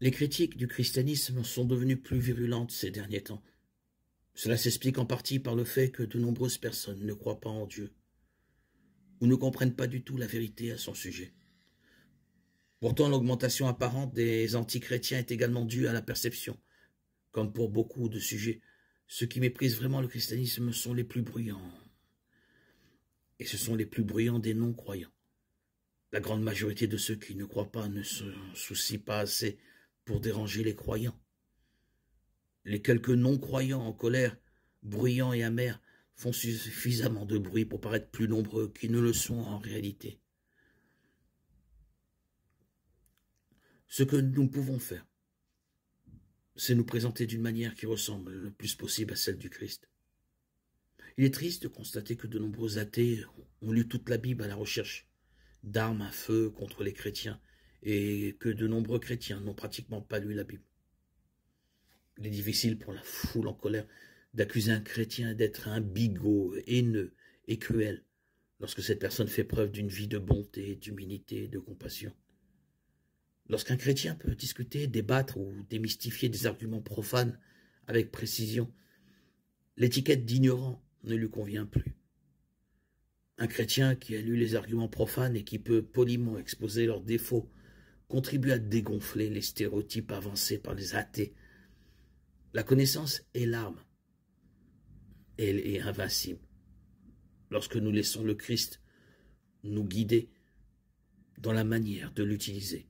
les critiques du christianisme sont devenues plus virulentes ces derniers temps. Cela s'explique en partie par le fait que de nombreuses personnes ne croient pas en Dieu ou ne comprennent pas du tout la vérité à son sujet. Pourtant, l'augmentation apparente des antichrétiens est également due à la perception, comme pour beaucoup de sujets. Ceux qui méprisent vraiment le christianisme sont les plus bruyants. Et ce sont les plus bruyants des non-croyants. La grande majorité de ceux qui ne croient pas ne se soucient pas assez pour déranger les croyants. Les quelques non-croyants en colère, bruyants et amers, font suffisamment de bruit pour paraître plus nombreux qu'ils ne le sont en réalité. Ce que nous pouvons faire, c'est nous présenter d'une manière qui ressemble le plus possible à celle du Christ. Il est triste de constater que de nombreux athées ont lu toute la Bible à la recherche d'armes à feu contre les chrétiens et que de nombreux chrétiens n'ont pratiquement pas lu la Bible. Il est difficile pour la foule en colère d'accuser un chrétien d'être un bigot, haineux et cruel, lorsque cette personne fait preuve d'une vie de bonté, d'humilité, de compassion. Lorsqu'un chrétien peut discuter, débattre ou démystifier des arguments profanes avec précision, l'étiquette d'ignorant ne lui convient plus. Un chrétien qui a lu les arguments profanes et qui peut poliment exposer leurs défauts contribue à dégonfler les stéréotypes avancés par les athées. La connaissance est l'arme. Elle est invincible. Lorsque nous laissons le Christ nous guider dans la manière de l'utiliser.